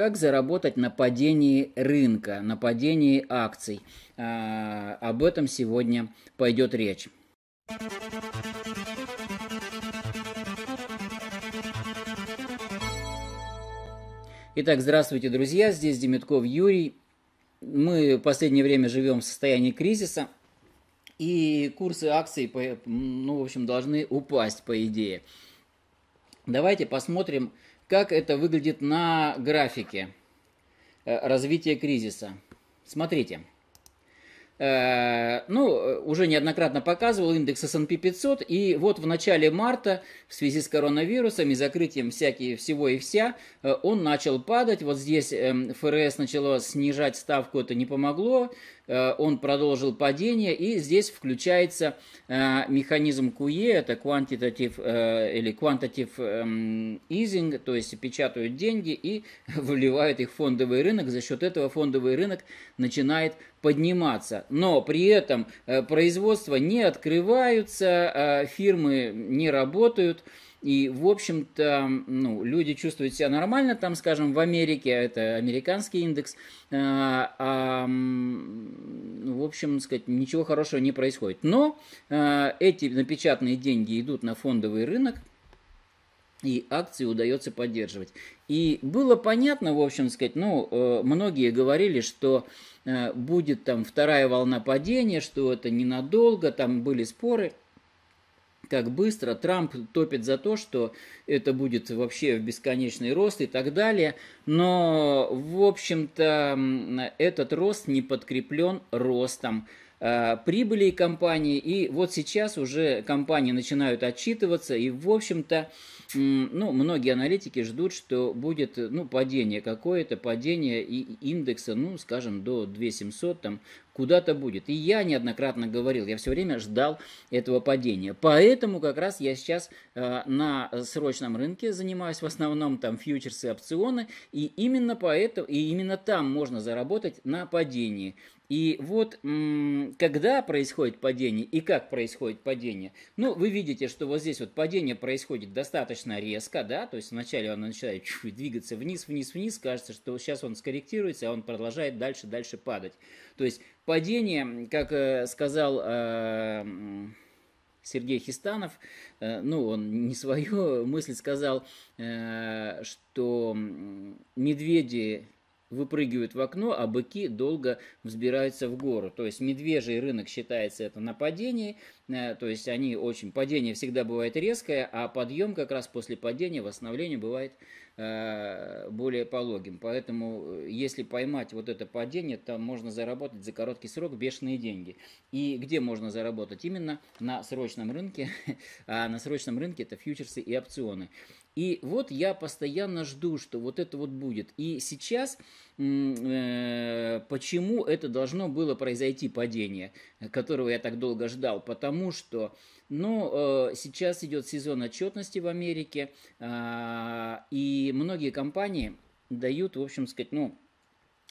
как заработать на падении рынка, на падении акций. А, об этом сегодня пойдет речь. Итак, здравствуйте, друзья. Здесь Демитков Юрий. Мы в последнее время живем в состоянии кризиса, и курсы акций, ну, в общем, должны упасть, по идее. Давайте посмотрим, как это выглядит на графике э, развития кризиса. Смотрите. Э, ну, уже неоднократно показывал индекс S&P 500, и вот в начале марта в связи с коронавирусом и закрытием всякие, всего и вся, э, он начал падать. Вот здесь эм, ФРС начало снижать ставку, это не помогло. Э, он продолжил падение, и здесь включается э, механизм QE, это quantitative э, или quantitative эм, easing, то есть печатают деньги и вливают их в фондовый рынок, за счет этого фондовый рынок начинает подниматься. Но при этом производства не открываются, фирмы не работают, и, в общем-то, ну, люди чувствуют себя нормально, там, скажем, в Америке, а это американский индекс, а, а, ну, в общем, сказать, ничего хорошего не происходит. Но а, эти напечатанные деньги идут на фондовый рынок, и акции удается поддерживать. И было понятно, в общем сказать, ну, э, многие говорили, что э, будет там вторая волна падения, что это ненадолго, там были споры – как быстро. Трамп топит за то, что это будет вообще в бесконечный рост и так далее. Но, в общем-то, этот рост не подкреплен ростом э, прибыли компании. И вот сейчас уже компании начинают отчитываться. И, в общем-то, ну, многие аналитики ждут, что будет ну, падение какое-то, падение и индекса, ну, скажем, до 2700, там, куда-то будет. И я неоднократно говорил, я все время ждал этого падения. Поэтому как раз я сейчас э, на срочном рынке занимаюсь в основном там фьючерсы, опционы, и именно поэтому, и именно там можно заработать на падении. И вот когда происходит падение и как происходит падение, ну, вы видите, что вот здесь вот падение происходит достаточно резко, да, то есть вначале оно начинает двигаться вниз, вниз, вниз, кажется, что сейчас он скорректируется, а он продолжает дальше, дальше падать. То есть падение, как э, сказал э, Сергей Хистанов, э, ну, он не свою мысль сказал, что медведи выпрыгивают в окно, а быки долго взбираются в гору. То есть медвежий рынок считается это нападение, то есть они очень... Падение всегда бывает резкое, а подъем как раз после падения, восстановление бывает Э, более пологим. Поэтому, э, если поймать вот это падение, там можно заработать за короткий срок бешеные деньги. И где можно заработать? Именно на срочном рынке. А на срочном рынке это фьючерсы и опционы. И вот я постоянно жду, что вот это вот будет. И сейчас э, почему это должно было произойти падение, которого я так долго ждал? Потому что но ну, э, сейчас идет сезон отчетности в Америке, а, и многие компании дают, в общем сказать, ну,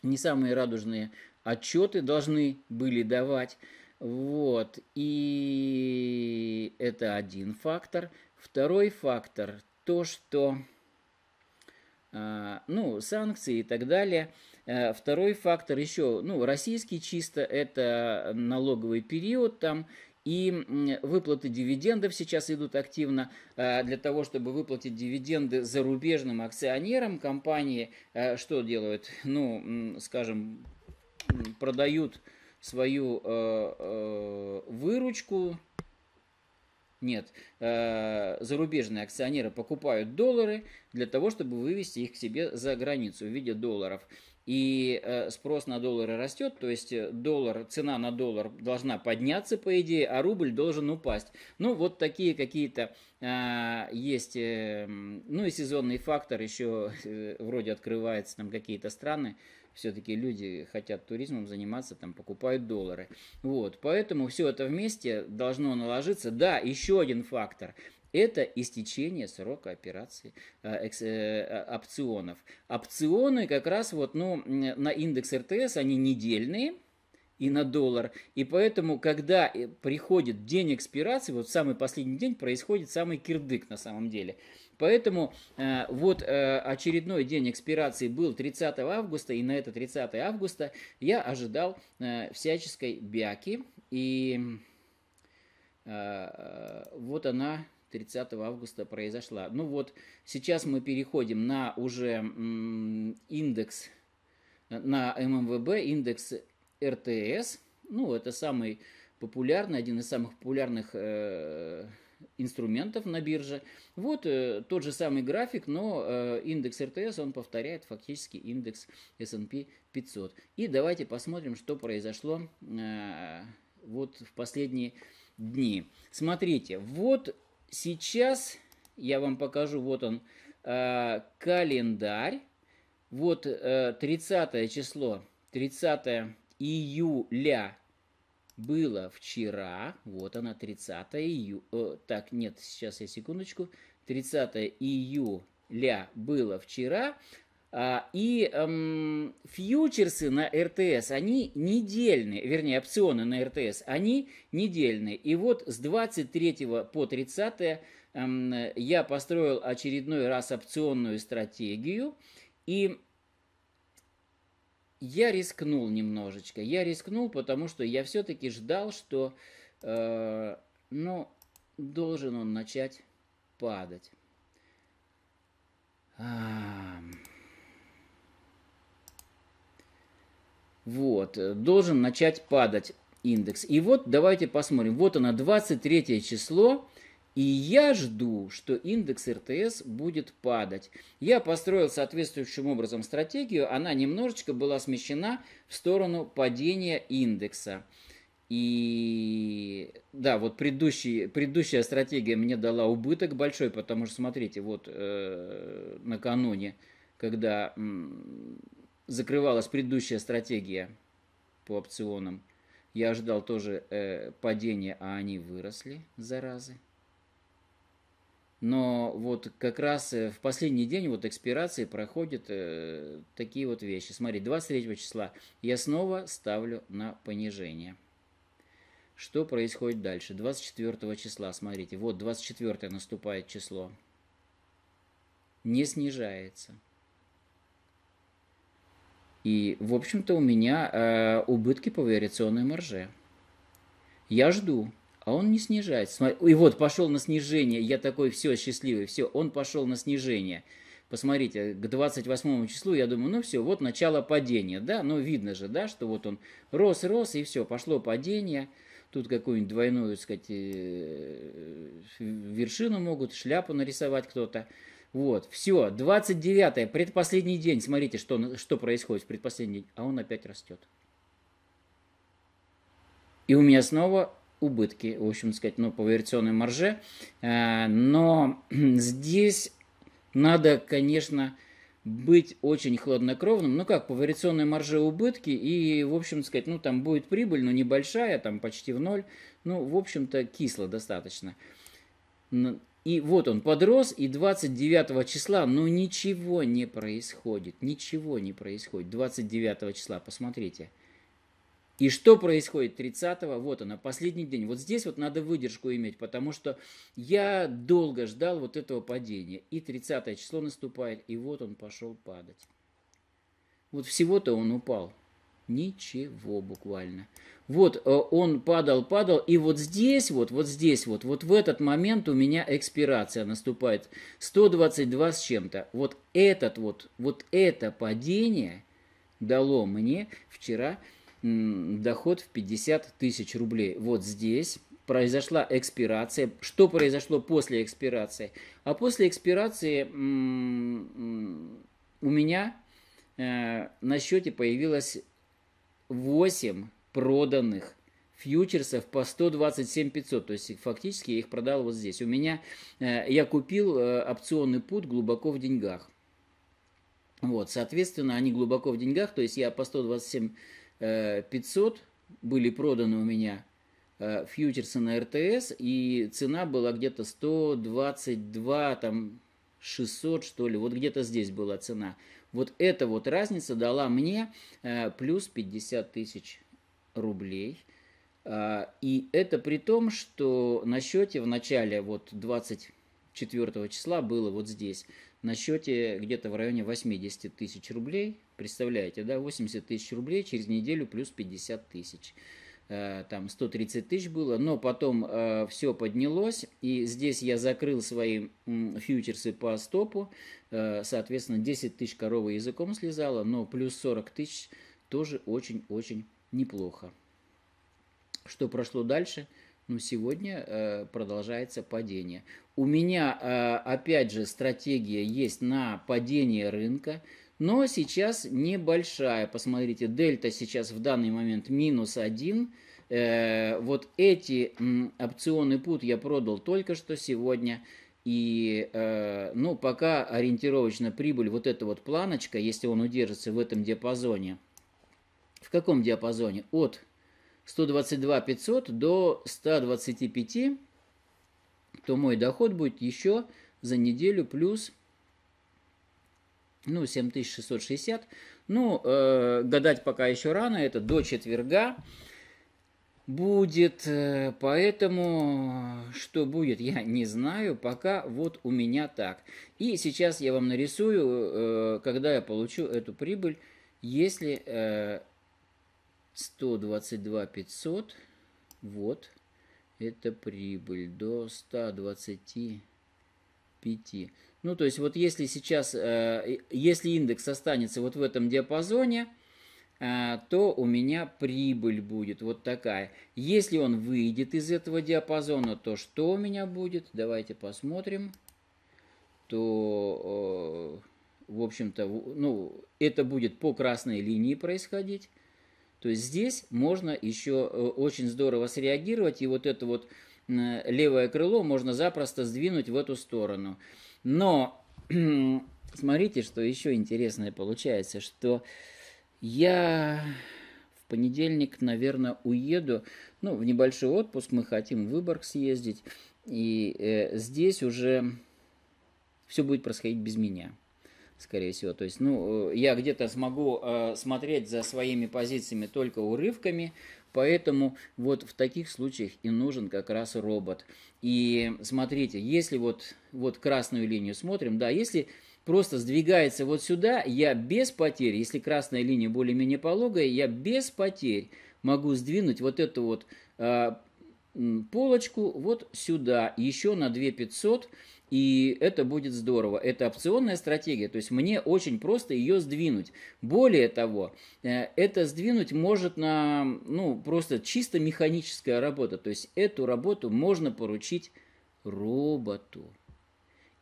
не самые радужные отчеты должны были давать. Вот, и это один фактор. Второй фактор, то, что, а, ну, санкции и так далее. Э, второй фактор еще, ну, российский чисто, это налоговый период там, и выплаты дивидендов сейчас идут активно а, для того, чтобы выплатить дивиденды зарубежным акционерам компании. А, что делают? Ну, скажем, продают свою а, выручку. Нет, зарубежные акционеры покупают доллары для того, чтобы вывести их к себе за границу в виде долларов и э, спрос на доллары растет, то есть э, доллар, цена на доллар должна подняться, по идее, а рубль должен упасть. Ну, вот такие какие-то э, есть, э, ну и сезонный фактор, еще э, вроде открывается там какие-то страны, все-таки люди хотят туризмом заниматься, там покупают доллары. Вот, поэтому все это вместе должно наложиться. Да, еще один фактор – это истечение срока операции а, э, э, опционов. Опционы как раз вот, ну, на индекс РТС они недельные и на доллар. И поэтому, когда э, приходит день экспирации, вот в самый последний день происходит самый кирдык на самом деле. Поэтому э, вот э, очередной день экспирации был 30 августа, и на это 30 августа я ожидал э, всяческой бяки. И э, э, вот она 30 августа произошла. Ну вот, сейчас мы переходим на уже индекс, на ММВБ, индекс РТС. Ну, это самый популярный, один из самых популярных э, инструментов на бирже. Вот э, тот же самый график, но э, индекс РТС, он повторяет фактически индекс S&P 500. И давайте посмотрим, что произошло э, вот в последние дни. Смотрите, вот сейчас я вам покажу, вот он, э, календарь. Вот 30 э, число, 30 июля было вчера. Вот она, 30 июля. Э, так, нет, сейчас я секундочку. 30 июля было вчера, а, и эм, фьючерсы на РТС, они недельные, вернее, опционы на РТС, они недельные. И вот с 23 по 30 эм, я построил очередной раз опционную стратегию. И я рискнул немножечко. Я рискнул, потому что я все-таки ждал, что, э, ну, должен он начать падать. А -а -а. вот, э, должен начать падать индекс. И вот давайте посмотрим. Вот оно, 23 число. И я жду, что индекс РТС будет падать. Я построил соответствующим образом стратегию. Она немножечко была смещена в сторону падения индекса. И да, вот предыдущий, предыдущая стратегия мне дала убыток большой, потому что, смотрите, вот э, накануне, когда закрывалась предыдущая стратегия по опционам. Я ожидал тоже э, падения, а они выросли, заразы. Но вот как раз э, в последний день вот экспирации проходят э, такие вот вещи. Смотри, 23 числа я снова ставлю на понижение. Что происходит дальше? 24 числа, смотрите, вот 24 наступает число. Не снижается. И, в общем-то, у меня э, убытки по вариационной марже. Я жду, а он не снижается. И вот пошел на снижение, я такой, все, счастливый, все, он пошел на снижение. Посмотрите, к 28 числу я думаю, ну все, вот начало падения, да, ну видно же, да, что вот он рос, рос, и все, пошло падение. Тут какую-нибудь двойную, так сказать, э, вершину могут, шляпу нарисовать кто-то. Вот, все, 29-е, предпоследний день, смотрите, что, что происходит в предпоследний день, а он опять растет. И у меня снова убытки, в общем сказать, ну, по вариационной марже. Э, но здесь надо, конечно, быть очень хладнокровным. Ну как, по вариационной марже убытки и, в общем сказать, ну там будет прибыль, но небольшая, там почти в ноль. Ну, в общем-то, кисло достаточно. И вот он подрос, и 29 числа, ну ничего не происходит, ничего не происходит. 29 числа, посмотрите. И что происходит 30-го? Вот она, последний день. Вот здесь вот надо выдержку иметь, потому что я долго ждал вот этого падения. И 30 число наступает, и вот он пошел падать. Вот всего-то он упал. Ничего буквально. Вот э, он падал, падал, и вот здесь вот, вот здесь вот, вот в этот момент у меня экспирация наступает. 122 с чем-то. Вот этот вот, вот это падение дало мне вчера доход в 50 тысяч рублей. Вот здесь произошла экспирация. Что произошло после экспирации? А после экспирации у меня э, на счете появилась 8 проданных фьючерсов по 127 500. То есть фактически я их продал вот здесь. У меня, э, я купил э, опционный пут глубоко в деньгах. Вот, соответственно, они глубоко в деньгах. То есть я по 127 500 э, были проданы у меня фьючерсы на РТС, и цена была где-то 122, там, 600, что ли. Вот где-то здесь была цена. Вот эта вот разница дала мне э, плюс 50 тысяч рублей. А, и это при том, что на счете в начале вот 24 числа было вот здесь, на счете где-то в районе 80 тысяч рублей. Представляете, да, 80 тысяч рублей через неделю плюс 50 тысяч. Э, там 130 тысяч было, но потом э, все поднялось, и здесь я закрыл свои м, фьючерсы по стопу, э, соответственно, 10 тысяч коровы языком слезала, но плюс 40 тысяч тоже очень-очень неплохо. Что прошло дальше? Ну, сегодня э, продолжается падение. У меня, э, опять же, стратегия есть на падение рынка, но сейчас небольшая. Посмотрите, дельта сейчас в данный момент минус 1. Э, вот эти м, опционы пут я продал только что сегодня. И, э, ну, пока ориентировочно прибыль, вот эта вот планочка, если он удержится в этом диапазоне, в каком диапазоне? От 122 500 до 125, то мой доход будет еще за неделю плюс ну, 7660. Ну, э, гадать пока еще рано, это до четверга будет, э, поэтому что будет, я не знаю, пока вот у меня так. И сейчас я вам нарисую, э, когда я получу эту прибыль, если э, 122 500, вот, это прибыль до 125 ну, то есть вот если сейчас, э, если индекс останется вот в этом диапазоне, э, то у меня прибыль будет вот такая. Если он выйдет из этого диапазона, то что у меня будет? Давайте посмотрим. То, э, в общем-то, ну, это будет по красной линии происходить. То есть здесь можно еще очень здорово среагировать, и вот это вот левое крыло можно запросто сдвинуть в эту сторону. Но смотрите, что еще интересное получается, что я в понедельник, наверное, уеду, ну, в небольшой отпуск, мы хотим в Выборг съездить, и э, здесь уже все будет происходить без меня скорее всего. То есть, ну, э, я где-то смогу э, смотреть за своими позициями только урывками, Поэтому вот в таких случаях и нужен как раз робот. И смотрите, если вот, вот красную линию смотрим, да, если просто сдвигается вот сюда, я без потерь, если красная линия более-менее пологая, я без потерь могу сдвинуть вот эту вот э, полочку вот сюда, еще на 2500, и это будет здорово. Это опционная стратегия, то есть мне очень просто ее сдвинуть. Более того, э, это сдвинуть может на, ну, просто чисто механическая работа. То есть эту работу можно поручить роботу.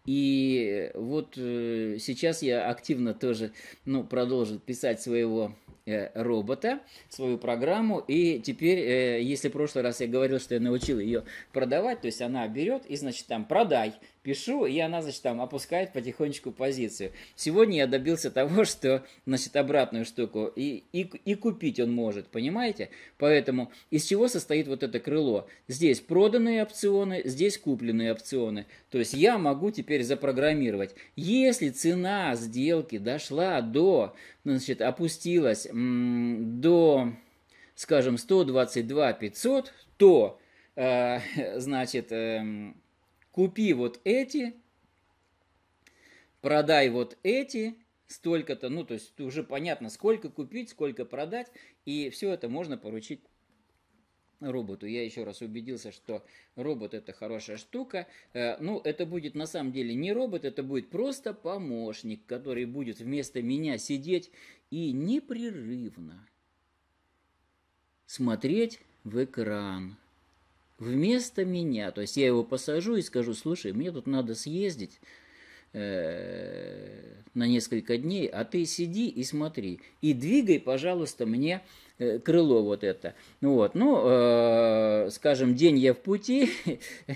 И вот э, сейчас я активно тоже ну, продолжу писать своего э, робота, свою программу. И теперь, э, если в прошлый раз я говорил, что я научил ее продавать, то есть она берет и, значит, там продай, пишу, и она, значит, там опускает потихонечку позицию. Сегодня я добился того, что, значит, обратную штуку и, и, и купить он может, понимаете? Поэтому из чего состоит вот это крыло? Здесь проданные опционы, здесь купленные опционы. То есть я могу теперь теперь запрограммировать. Если цена сделки дошла до, значит, опустилась до, скажем, 122 500, то, э, значит, э, купи вот эти, продай вот эти, столько-то, ну, то есть уже понятно, сколько купить, сколько продать, и все это можно поручить роботу. Я еще раз убедился, что робот это хорошая штука. Э, ну, это будет на самом деле не робот, это будет просто помощник, который будет вместо меня сидеть и непрерывно смотреть в экран вместо меня. То есть я его посажу и скажу, слушай, мне тут надо съездить э, на несколько дней, а ты сиди и смотри. И двигай, пожалуйста, мне Э, крыло вот это. Ну вот, ну, э, скажем, день я в пути,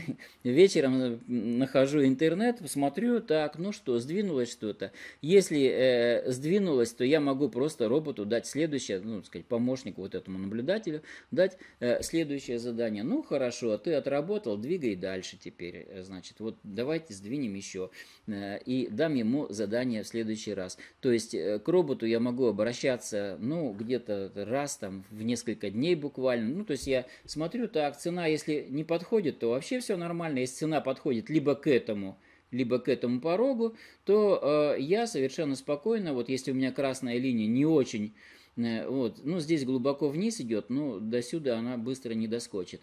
вечером э, нахожу интернет, смотрю, так, ну что, сдвинулось что-то. Если э, сдвинулось, то я могу просто роботу дать следующее, ну, сказать, помощнику вот этому наблюдателю, дать э, следующее задание. Ну, хорошо, а ты отработал, двигай дальше теперь. Э, значит, вот давайте сдвинем еще. Э, и дам ему задание в следующий раз. То есть э, к роботу я могу обращаться, ну, где-то раз раз, там, в несколько дней буквально. Ну, то есть я смотрю, так, цена, если не подходит, то вообще все нормально. Если цена подходит либо к этому, либо к этому порогу, то э, я совершенно спокойно, вот если у меня красная линия не очень, э, вот, ну, здесь глубоко вниз идет, ну, до сюда она быстро не доскочит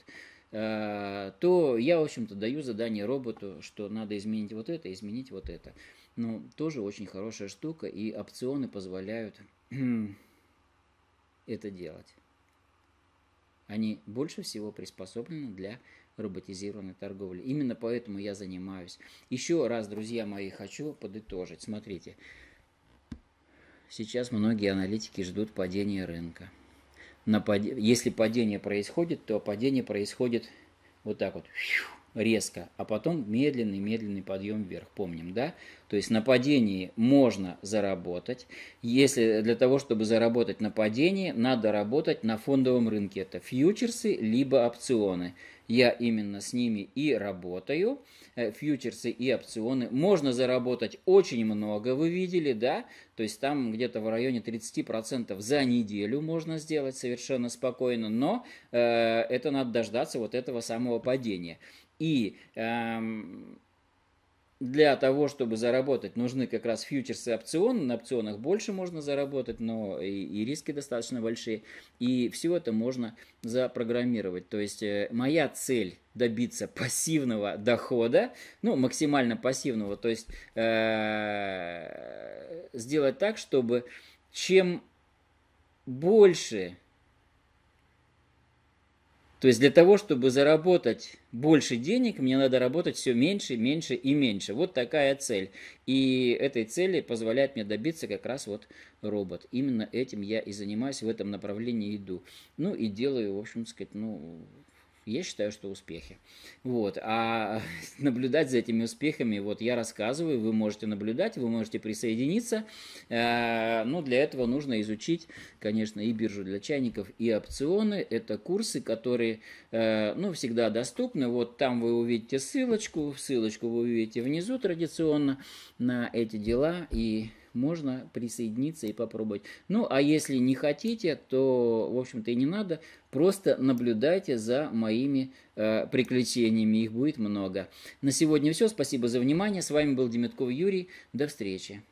э, то я, в общем-то, даю задание роботу, что надо изменить вот это, изменить вот это. Ну, тоже очень хорошая штука, и опционы позволяют это делать. Они больше всего приспособлены для роботизированной торговли. Именно поэтому я занимаюсь. Еще раз, друзья мои, хочу подытожить. Смотрите, сейчас многие аналитики ждут падения рынка. Напад... Если падение происходит, то падение происходит вот так вот. Фью резко, а потом медленный-медленный подъем вверх, помним, да? То есть на падении можно заработать. Если для того, чтобы заработать на падении, надо работать на фондовом рынке. Это фьючерсы, либо опционы. Я именно с ними и работаю. Э, фьючерсы и опционы. Можно заработать очень много, вы видели, да? То есть там где-то в районе 30% за неделю можно сделать совершенно спокойно, но э, это надо дождаться вот этого самого падения. И эм, для того, чтобы заработать, нужны как раз фьючерсы опционы. На опционах больше можно заработать, но и, и риски достаточно большие. И все это можно запрограммировать. То есть э, моя цель добиться пассивного дохода, ну, максимально пассивного, то есть э, сделать так, чтобы чем больше то есть для того, чтобы заработать больше денег, мне надо работать все меньше, меньше и меньше. Вот такая цель. И этой цели позволяет мне добиться как раз вот робот. Именно этим я и занимаюсь, в этом направлении иду. Ну и делаю, в общем сказать, ну, я считаю, что успехи. Вот. А наблюдать за этими успехами, вот я рассказываю, вы можете наблюдать, вы можете присоединиться. Э, Но ну, для этого нужно изучить, конечно, и биржу для чайников, и опционы. Это курсы, которые, э, ну, всегда доступны. Вот там вы увидите ссылочку, ссылочку вы увидите внизу традиционно на эти дела и можно присоединиться и попробовать. Ну, а если не хотите, то, в общем-то, и не надо. Просто наблюдайте за моими э, приключениями. Их будет много. На сегодня все. Спасибо за внимание. С вами был Демятков Юрий. До встречи.